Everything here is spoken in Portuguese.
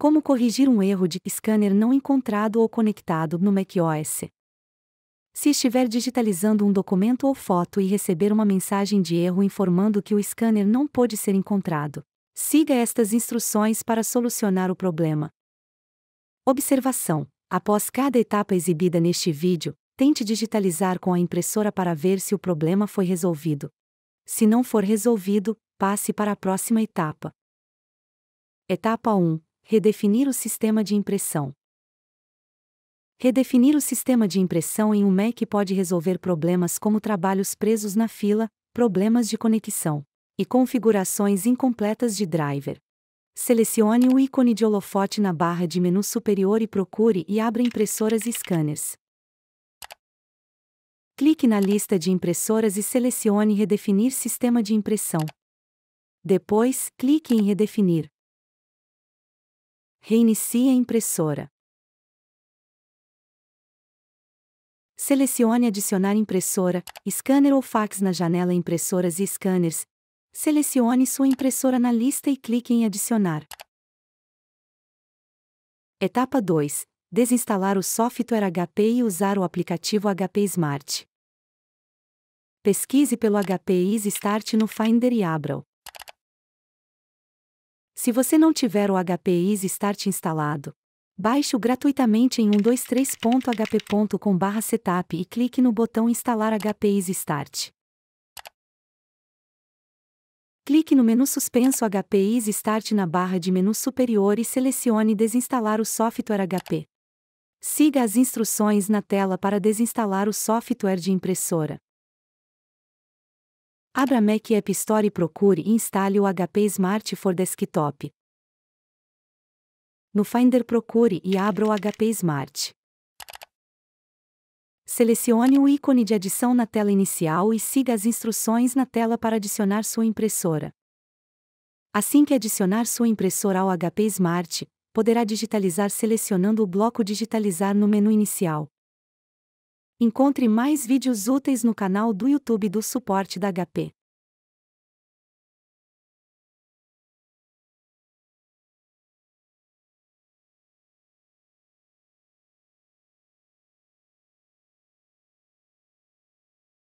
Como corrigir um erro de scanner não encontrado ou conectado no macOS? Se estiver digitalizando um documento ou foto e receber uma mensagem de erro informando que o scanner não pôde ser encontrado, siga estas instruções para solucionar o problema. Observação: após cada etapa exibida neste vídeo, tente digitalizar com a impressora para ver se o problema foi resolvido. Se não for resolvido, passe para a próxima etapa. Etapa 1 Redefinir o sistema de impressão. Redefinir o sistema de impressão em um Mac pode resolver problemas como trabalhos presos na fila, problemas de conexão e configurações incompletas de driver. Selecione o ícone de holofote na barra de menu superior e procure e abra impressoras e scanners. Clique na lista de impressoras e selecione Redefinir Sistema de Impressão. Depois, clique em Redefinir. Reinicie a impressora. Selecione Adicionar impressora, scanner ou fax na janela Impressoras e scanners. Selecione sua impressora na lista e clique em Adicionar. Etapa 2. Desinstalar o software HP e usar o aplicativo HP Smart. Pesquise pelo HP Easy Start no Finder e abra-o. Se você não tiver o HP Easy Start instalado, baixe-o gratuitamente em 123.hp.com/setup e clique no botão Instalar HP Easy Start. Clique no menu suspenso HP Easy Start na barra de menu superior e selecione Desinstalar o software HP. Siga as instruções na tela para desinstalar o software de impressora. Abra Mac App Store e procure e instale o HP Smart for Desktop. No Finder procure e abra o HP Smart. Selecione o ícone de adição na tela inicial e siga as instruções na tela para adicionar sua impressora. Assim que adicionar sua impressora ao HP Smart, poderá digitalizar selecionando o bloco Digitalizar no menu inicial. Encontre mais vídeos úteis no canal do YouTube do Suporte da HP.